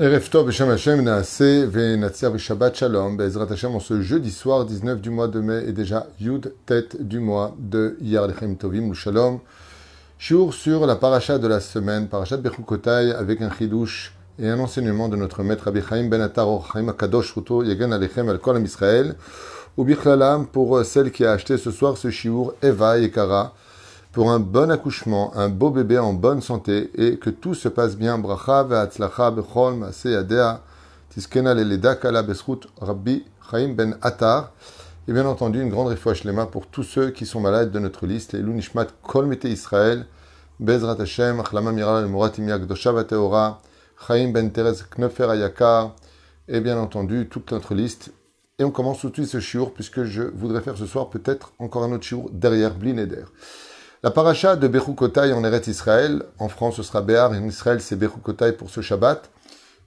Shalom. en ce jeudi soir 19 du mois de mai et déjà Yud Tête du mois de Yarlechem Tovim Shalom. Shiur sur la paracha de la semaine, paracha de Bechukotai avec un chidouche et un enseignement de notre maître Rabbi Chaim Ben Ataro, Chaim Akadosh Ruto, Yagen Alechem Al Kolam Israël, ou Bichlalam pour euh, celle qui a acheté ce soir ce Shiur Eva Yekara pour un bon accouchement, un beau bébé en bonne santé et que tout se passe bien. Bracha ve'atzlacha bechol maaseh tiskena leleda kala besrut rabbi Chaim ben Attar. Et bien entendu, une grande réfouache lema pour tous ceux qui sont malades de notre liste. Les lunishmat mete Israël, Bezrat Hashem, Achlama Miral Mouratim Yakdoshav Chaim ben Teres Knofer Ayakar. Et bien entendu, toute notre liste. Et on commence tout de suite ce shiur puisque je voudrais faire ce soir peut-être encore un autre shiur derrière Blineder. La paracha de Bechukotai en Eretz Israël, en France ce sera Béar et en Israël c'est Bechukotai pour ce Shabbat,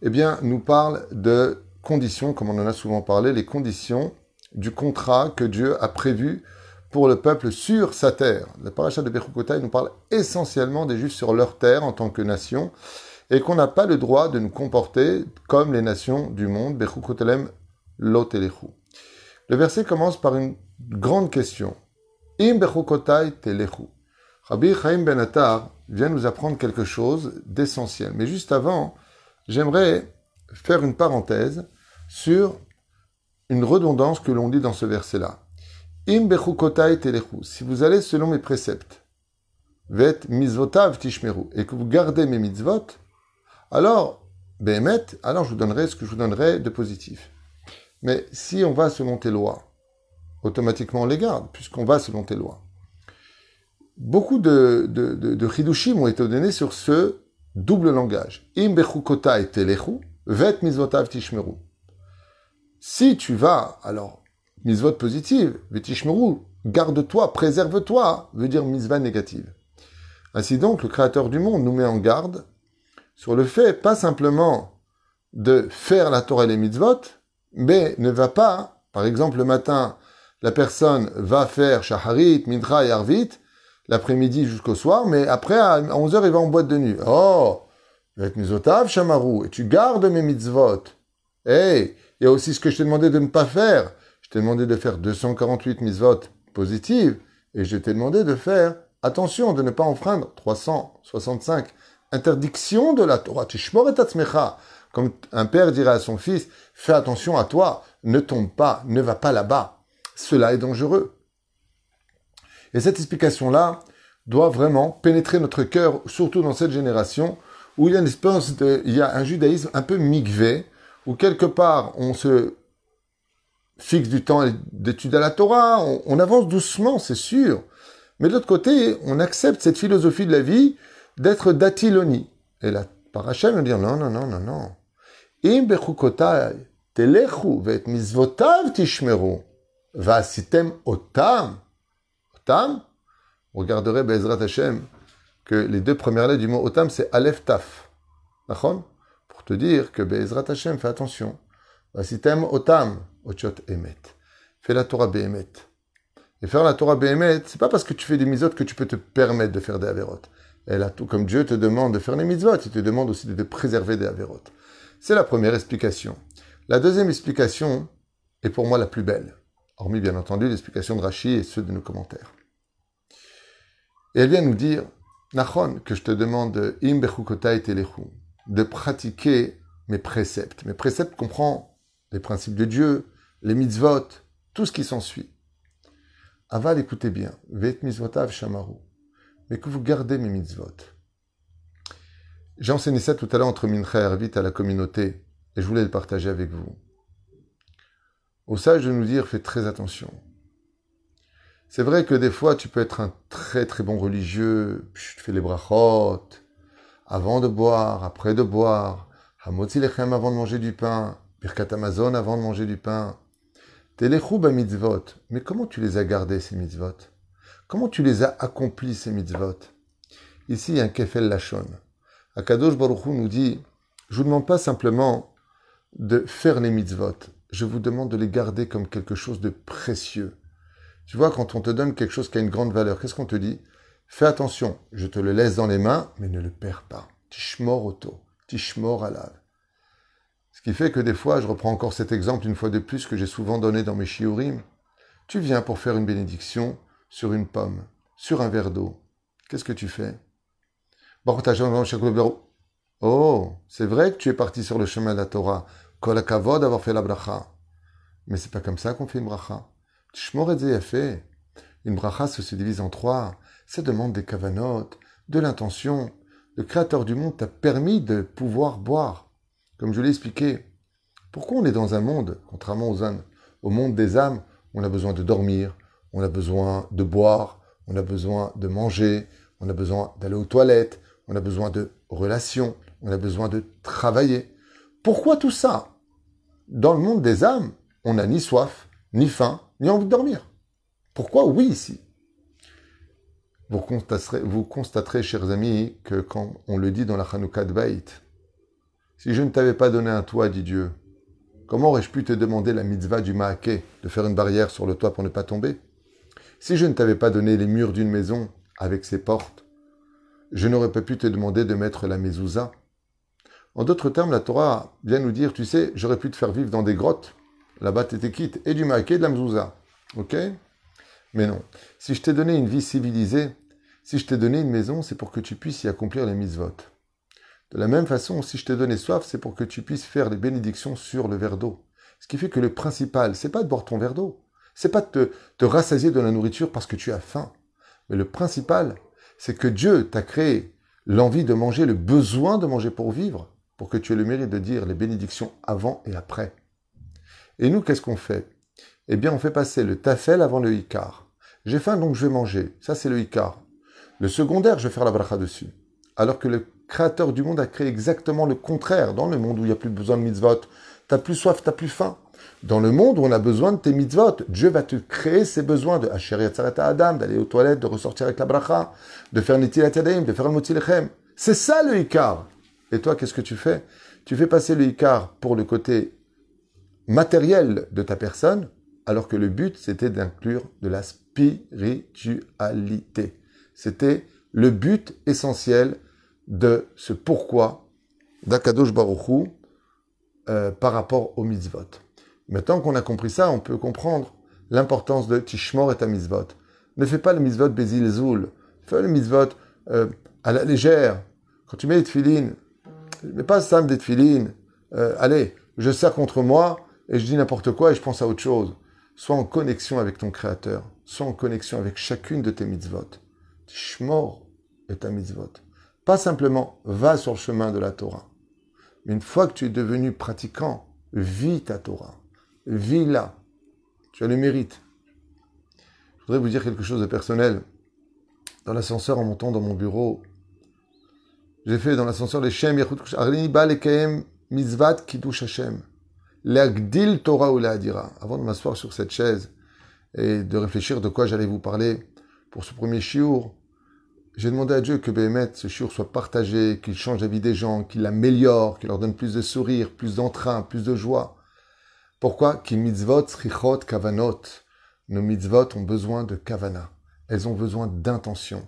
eh bien nous parle de conditions, comme on en a souvent parlé, les conditions du contrat que Dieu a prévu pour le peuple sur sa terre. La paracha de Bechukotai nous parle essentiellement des Juifs sur leur terre en tant que nation et qu'on n'a pas le droit de nous comporter comme les nations du monde. Bechukotelem lotelechu. Le verset commence par une grande question. Im bechukotai telechu. Rabbi Chaim Ben Attar vient nous apprendre quelque chose d'essentiel. Mais juste avant, j'aimerais faire une parenthèse sur une redondance que l'on dit dans ce verset-là. Im si vous allez selon mes préceptes, vet mitzvotav tishmeru, et que vous gardez mes mitzvot, alors, behemet, alors je vous donnerai ce que je vous donnerai de positif. Mais si on va selon tes lois, automatiquement on les garde, puisqu'on va selon tes lois beaucoup de, de, de, ont été donnés sur ce double langage. Im et vet mizvotav tishmeru. Si tu vas, alors, mizvot positive, vetishmeru, garde-toi, préserve-toi, veut dire mizva négative. Ainsi donc, le Créateur du monde nous met en garde sur le fait, pas simplement de faire la Torah et les mitzvot, mais ne va pas, par exemple le matin, la personne va faire shaharit, midra et l'après-midi jusqu'au soir, mais après, à 11h, il va en boîte de nuit. Oh Avec mes otaves, chamarou, et tu gardes mes mitzvot. Hey Il y a aussi ce que je t'ai demandé de ne pas faire. Je t'ai demandé de faire 248 mitzvot positives, et je t'ai demandé de faire attention de ne pas enfreindre 365 Interdiction de la Torah. Tishmor et tatzmecha. Comme un père dirait à son fils, fais attention à toi, ne tombe pas, ne va pas là-bas. Cela est dangereux. Et cette explication-là doit vraiment pénétrer notre cœur, surtout dans cette génération où il y a une il y un judaïsme un peu migvé, où quelque part on se fixe du temps d'étude à la Torah, on, avance doucement, c'est sûr. Mais de l'autre côté, on accepte cette philosophie de la vie d'être d'Atiloni. Et la par Hachem, dire non, non, non, non, non. Im telechu, vet misvotav tishmeru, vasitem otam, Tam, vous regarderez Bezrat Hashem que les deux premières lettres du mot Otam, c'est alef Taf. D'accord Pour te dire que Bezrat Hashem, fais attention. Si t'aimes Otam, Otchot Emet. Fais la Torah Behemet. Et faire la Torah Behemet, c'est pas parce que tu fais des mitzvot que tu peux te permettre de faire des averot. Elle a tout, comme Dieu te demande de faire les mitzvot, il te demande aussi de te préserver des avérotes. C'est la première explication. La deuxième explication est pour moi la plus belle hormis bien entendu l'explication de Rashi et ceux de nos commentaires. Et elle vient nous dire, Nachon, que je te demande, im de pratiquer mes préceptes. Mes préceptes comprennent les principes de Dieu, les mitzvot, tout ce qui s'ensuit. Aval, écoutez bien, vet mitzvotav shamaru, mais que vous gardez mes mitzvot. J'ai enseigné ça tout à l'heure entre Mincha et à la communauté, et je voulais le partager avec vous au sage de nous dire fais très attention. C'est vrai que des fois, tu peux être un très très bon religieux, tu fais les brachot, avant de boire, après de boire, hamotzilechem avant de manger du pain, birkat amazon avant de manger du pain. Telechub à mitzvot, mais comment tu les as gardés ces mitzvot Comment tu les as accomplis ces mitzvot Ici, il y a un kefel lachon. Akadosh Baruch nous dit, je vous demande pas simplement de faire les mitzvot, je vous demande de les garder comme quelque chose de précieux. Tu vois, quand on te donne quelque chose qui a une grande valeur, qu'est-ce qu'on te dit Fais attention, je te le laisse dans les mains, mais ne le perds pas. Tishmor auto, tishmor alav. Ce qui fait que des fois, je reprends encore cet exemple une fois de plus que j'ai souvent donné dans mes shiurim. Tu viens pour faire une bénédiction sur une pomme, sur un verre d'eau. Qu'est-ce que tu fais Oh, c'est vrai que tu es parti sur le chemin de la Torah mais d'avoir fait la bracha. Mais c'est pas comme ça qu'on fait une bracha. Tishmor a fait. Une bracha se divise en trois. Ça demande des kavanot, de l'intention. Le Créateur du monde t'a permis de pouvoir boire. Comme je l'ai expliqué, pourquoi on est dans un monde, contrairement aux âmes, au monde des âmes, on a besoin de dormir, on a besoin de boire, on a besoin de manger, on a besoin d'aller aux toilettes, on a besoin de relations, on a besoin de travailler. Pourquoi tout ça dans le monde des âmes, on n'a ni soif, ni faim, ni envie de dormir. Pourquoi oui ici vous constaterez, vous chers amis, que quand on le dit dans la Hanouka de si je ne t'avais pas donné un toit, dit Dieu, comment aurais-je pu te demander la mitzvah du Mahaké, de faire une barrière sur le toit pour ne pas tomber Si je ne t'avais pas donné les murs d'une maison avec ses portes, je n'aurais pas pu te demander de mettre la mezouza, en d'autres termes, la Torah vient nous dire, tu sais, j'aurais pu te faire vivre dans des grottes. Là-bas, tu étais quitte. Et du et de la mzouza. Ok Mais non. Si je t'ai donné une vie civilisée, si je t'ai donné une maison, c'est pour que tu puisses y accomplir les mitzvot. De la même façon, si je t'ai donné soif, c'est pour que tu puisses faire des bénédictions sur le verre d'eau. Ce qui fait que le principal, c'est pas de boire ton verre d'eau. C'est pas de te, te rassasier de la nourriture parce que tu as faim. Mais le principal, c'est que Dieu t'a créé l'envie de manger, le besoin de manger pour vivre pour que tu aies le mérite de dire les bénédictions avant et après. Et nous, qu'est-ce qu'on fait Eh bien, on fait passer le tafel avant le hikar. J'ai faim, donc je vais manger. Ça, c'est le hikar. Le secondaire, je vais faire la bracha dessus. Alors que le créateur du monde a créé exactement le contraire. Dans le monde où il n'y a plus besoin de mitzvot, t'as plus soif, t'as plus faim. Dans le monde où on a besoin de tes mitzvot, Dieu va te créer ses besoins de Asher à Adam, d'aller aux toilettes, de ressortir avec la bracha, de faire Netilat de faire le Motilechem. C'est ça le hikar. Et toi, qu'est-ce que tu fais Tu fais passer le Icar pour le côté matériel de ta personne, alors que le but, c'était d'inclure de la spiritualité. C'était le but essentiel de ce pourquoi d'Akadosh Baruchou euh, par rapport aux mitzvot. Maintenant qu'on a compris ça, on peut comprendre l'importance de Tishmor et ta mitzvot. Ne fais pas le mitzvot Bézil Zoul. Fais le mitzvot euh, à la légère. Quand tu mets les filines, mais pas Sam des filine. Euh, allez, je sers contre moi et je dis n'importe quoi et je pense à autre chose. Sois en connexion avec ton Créateur. Sois en connexion avec chacune de tes mitzvot. Shmor est ta mitzvot. Pas simplement va sur le chemin de la Torah. une fois que tu es devenu pratiquant, vis ta Torah. Vis-la. Tu as le mérite. Je voudrais vous dire quelque chose de personnel. Dans l'ascenseur, en montant dans mon bureau, j'ai fait dans l'ascenseur les Shem, Yechut Arlini, L'Agdil Torah ou l'Adira. Avant de m'asseoir sur cette chaise et de réfléchir de quoi j'allais vous parler pour ce premier shiur, j'ai demandé à Dieu que Béhémet, ce shiur soit partagé, qu'il change la vie des gens, qu'il l'améliore, qu'il leur donne plus de sourires, plus d'entrain, plus de joie. Pourquoi Qui mitzvot, srichot, kavanot. Nos mitzvot ont besoin de kavana. Elles ont besoin d'intention.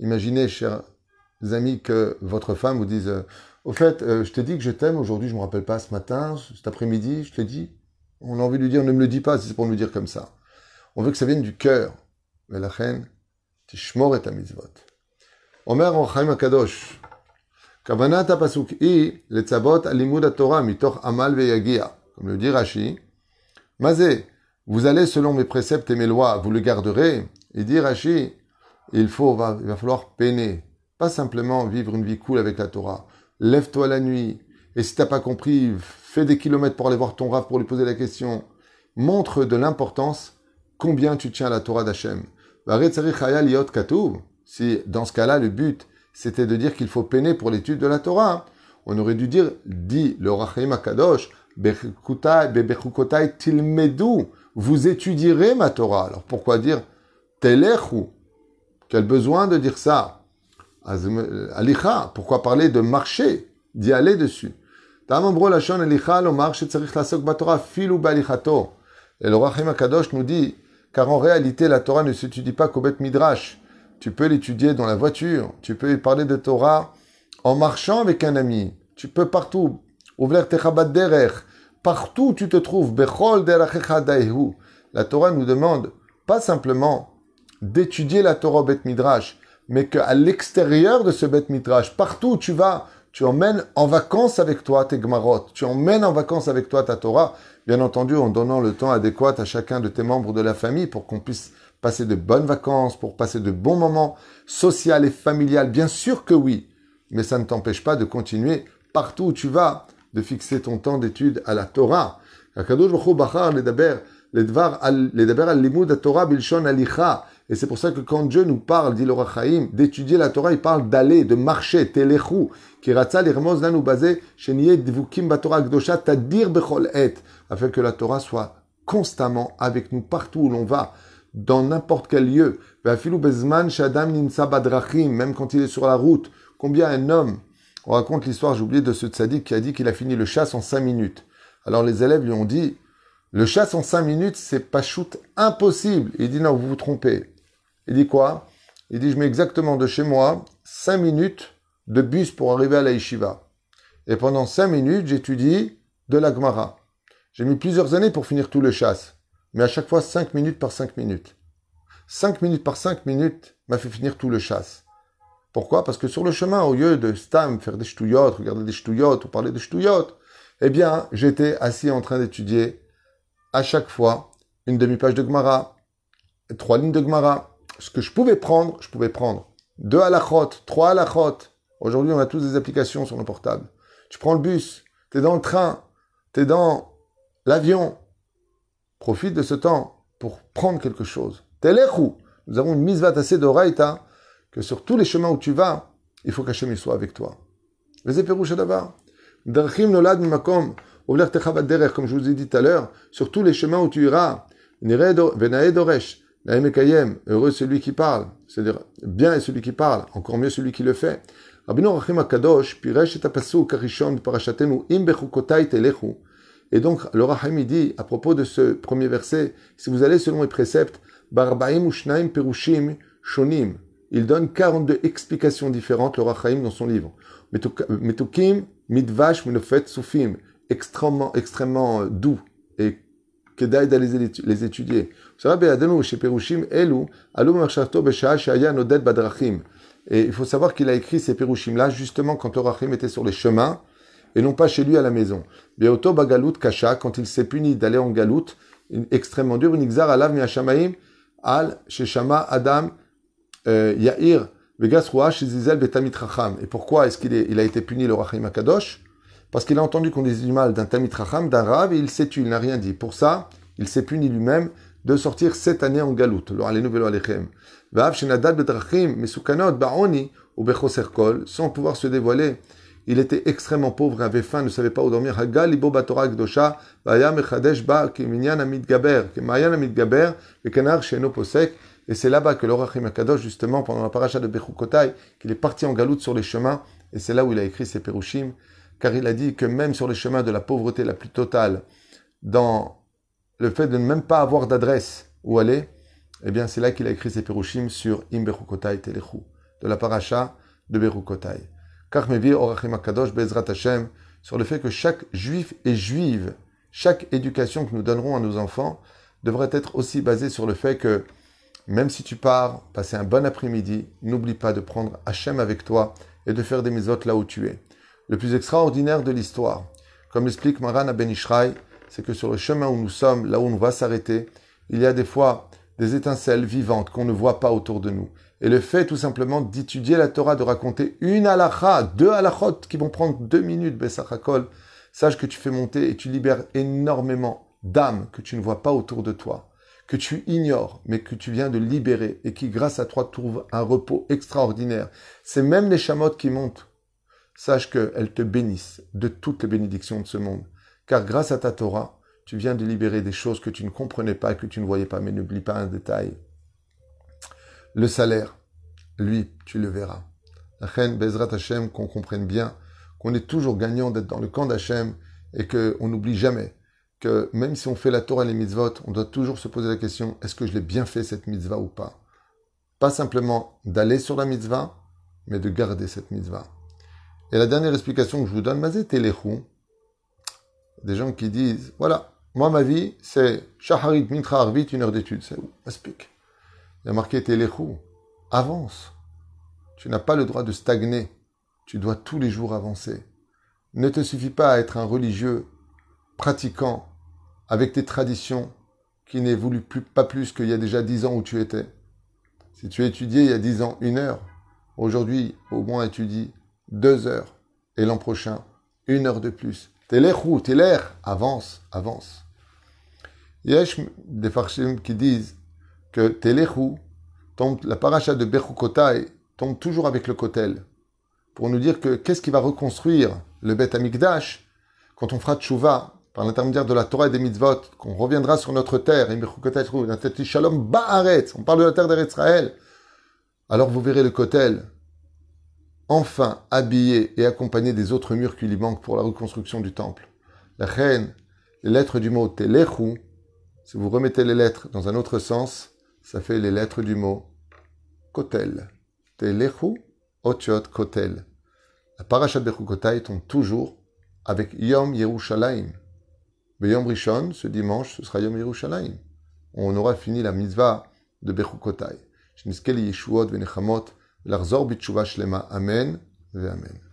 Imaginez, cher amis, que votre femme vous dise euh, Au fait, euh, je t'ai dit que je t'aime, aujourd'hui je ne me rappelle pas, ce matin, cet après-midi, je t'ai dit. On a envie de lui dire Ne me le dis pas si c'est pour nous dire comme ça. On veut que ça vienne du cœur. Mais la reine, mort et ta mitzvot. Omer en Chaim Akadosh. Kavanat pasuk i le tzavot alimud Torah mitoch amal veyagia. Comme le dit Rashi. Mazé, vous allez selon mes préceptes et mes lois, vous le garderez. Et dit Rashi, il, faut, il va falloir peiner, pas simplement vivre une vie cool avec la Torah. Lève-toi la nuit. Et si t'as pas compris, fais des kilomètres pour aller voir ton raf pour lui poser la question. Montre de l'importance combien tu tiens à la Torah d'Hachem. Bah, si dans ce cas-là, le but, c'était de dire qu'il faut peiner pour l'étude de la Torah, on aurait dû dire, dit le Rachim Akadosh, tilmedu, vous étudierez ma Torah. Alors pourquoi dire telechu Quel besoin de dire ça euh, pourquoi parler de marcher, d'y aller dessus. Et le Rahim Akadosh nous dit, car en réalité la Torah ne s'étudie pas qu'au bête midrash. Tu peux l'étudier dans la voiture, tu peux parler de Torah en marchant avec un ami, tu peux partout, ouvrir techabat derech, partout où tu te trouves, La Torah nous demande pas simplement d'étudier la Torah au bête midrash, mais qu'à l'extérieur de ce bête mitrage, partout où tu vas, tu emmènes en vacances avec toi tes Gmarot, tu emmènes en vacances avec toi ta Torah, bien entendu en donnant le temps adéquat à chacun de tes membres de la famille pour qu'on puisse passer de bonnes vacances, pour passer de bons moments sociaux et familial. bien sûr que oui, mais ça ne t'empêche pas de continuer partout où tu vas, de fixer ton temps d'étude à la Torah. Et c'est pour ça que quand Dieu nous parle, dit le Rachaim, d'étudier la Torah, il parle d'aller, de marcher, telechou, qui ratza basé, dvukim batora tadir bechol et, afin que la Torah soit constamment avec nous partout où l'on va, dans n'importe quel lieu. bezman Même quand il est sur la route, combien un homme, on raconte l'histoire, j'ai oublié de ce tzaddik qui a dit qu'il a fini le chasse en cinq minutes. Alors les élèves lui ont dit, le chasse en cinq minutes, c'est pas shoot impossible. Il dit non, vous vous trompez. Il dit quoi Il dit, je mets exactement de chez moi 5 minutes de bus pour arriver à la yeshiva. Et pendant 5 minutes, j'étudie de la gmara. J'ai mis plusieurs années pour finir tout le chasse, mais à chaque fois 5 minutes par 5 minutes. 5 minutes par 5 minutes m'a fait finir tout le chasse. Pourquoi Parce que sur le chemin, au lieu de stam, faire des ch'touillottes, regarder des ch'touillottes ou parler des ch'touillottes, eh bien, j'étais assis en train d'étudier à chaque fois une demi-page de gmara, trois lignes de gmara ce que je pouvais prendre, je pouvais prendre. Deux à la côte, trois à la côte. Aujourd'hui, on a tous des applications sur nos portables. Tu prends le bus, tu es dans le train, tu es dans l'avion. Profite de ce temps pour prendre quelque chose. où Nous avons une misvat assez que sur tous les chemins où tu vas, il faut qu'Hachem soit avec toi. Les éperouches d'abord. Darchim nolad Comme je vous ai dit tout à l'heure, sur tous les chemins où tu iras, Doresh, heureux celui qui parle, c'est-à-dire bien est celui qui parle, encore mieux celui qui le fait. Rachim et Et donc le Rahim dit à propos de ce premier verset, si vous allez selon les préceptes, barbaim shonim. Il donne 42 explications différentes, le Rahim, dans son livre. Extrêmement, extrêmement doux, כדאי d'aller les étudier. Ça chez בידינו Elu, אלו עלו במחשבתו בשעה שהיה נודד בדרכים. Et il faut savoir qu'il a écrit ces pirushim-là justement quand Orachim était sur les chemins et non pas chez lui à la maison. Beoto bagalout kasha, quand il s'est puni d'aller en galout, extrêmement dur, nixar alav miashamaim al sheshama adam euh, yair vegas ruach shizizel betamit racham. Et pourquoi est-ce qu'il est, il a été puni le Rachim Akadosh parce qu'il a entendu qu'on disait du mal d'un Tamit d'un rave, et il s'est tué, il n'a rien dit. Pour ça, il s'est puni lui-même de sortir cette année en galoute. Sans pouvoir se dévoiler, il était extrêmement pauvre, avait faim, ne savait pas où dormir. ba Et c'est là-bas que l'Orachim Akadosh, justement, pendant la paracha de Bechukotai, qu'il est parti en galoute sur les chemins, et c'est là où il a écrit ses Perushim car il a dit que même sur le chemin de la pauvreté la plus totale, dans le fait de ne même pas avoir d'adresse où aller, eh bien c'est là qu'il a écrit ses pirushim sur Im Berukotai Telechu, de la paracha de Berukotai. Karmevi Orachim Akadosh Bezrat Hashem, sur le fait que chaque juif et juive, chaque éducation que nous donnerons à nos enfants devrait être aussi basée sur le fait que même si tu pars, passer un bon après-midi, n'oublie pas de prendre Hachem avec toi et de faire des misotes là où tu es le plus extraordinaire de l'histoire. Comme l'explique Maran Benishraï, c'est que sur le chemin où nous sommes, là où on va s'arrêter, il y a des fois des étincelles vivantes qu'on ne voit pas autour de nous. Et le fait tout simplement d'étudier la Torah, de raconter une halacha, deux halachot qui vont prendre deux minutes, Bessachakol, sache que tu fais monter et tu libères énormément d'âmes que tu ne vois pas autour de toi, que tu ignores, mais que tu viens de libérer et qui grâce à toi trouvent un repos extraordinaire. C'est même les chamottes qui montent sache qu'elle te bénisse de toutes les bénédictions de ce monde. Car grâce à ta Torah, tu viens de libérer des choses que tu ne comprenais pas, que tu ne voyais pas, mais n'oublie pas un détail. Le salaire, lui, tu le verras. La reine Bezrat Hashem, qu'on comprenne bien, qu'on est toujours gagnant d'être dans le camp d'Hachem et qu'on n'oublie jamais que même si on fait la Torah et les mitzvot, on doit toujours se poser la question est-ce que je l'ai bien fait cette mitzvah ou pas Pas simplement d'aller sur la mitzvah, mais de garder cette mitzvah. Et la dernière explication que je vous donne, Mazé Telechou, des gens qui disent voilà, moi ma vie c'est Shaharit Mitra Arvit, une heure d'étude, c'est où Explique. Il y a marqué avance. Tu n'as pas le droit de stagner. Tu dois tous les jours avancer. Ne te suffit pas à être un religieux, pratiquant, avec tes traditions, qui n'est voulu pas plus qu'il y a déjà dix ans où tu étais. Si tu étudiais il y a dix ans une heure, aujourd'hui au moins étudie deux heures. Et l'an prochain, une heure de plus. Téléchou, l'air avance, avance. Il des farshim qui disent que Téléchou, tombe, la paracha de Bechukotai tombe toujours avec le Kotel. Pour nous dire que qu'est-ce qui va reconstruire le Bet Amikdash quand on fera Tshuva, par l'intermédiaire de la Torah et des mitzvot, qu'on reviendra sur notre terre, et Shalom on parle de la terre d'Israël. alors vous verrez le Kotel, enfin habillé et accompagné des autres murs qui lui manquent pour la reconstruction du temple. La reine, les lettres du mot Telechu, si vous remettez les lettres dans un autre sens, ça fait les lettres du mot Kotel. Telechu, Otiot, Kotel. La parachat Berkukotai tombe toujours avec Yom Yerushalayim. Mais Yom Rishon, ce dimanche, ce sera Yom Yerushalayim. On aura fini la mitzvah de Berkukotai. L'arzor bitshuva shlema. Amen ve amen.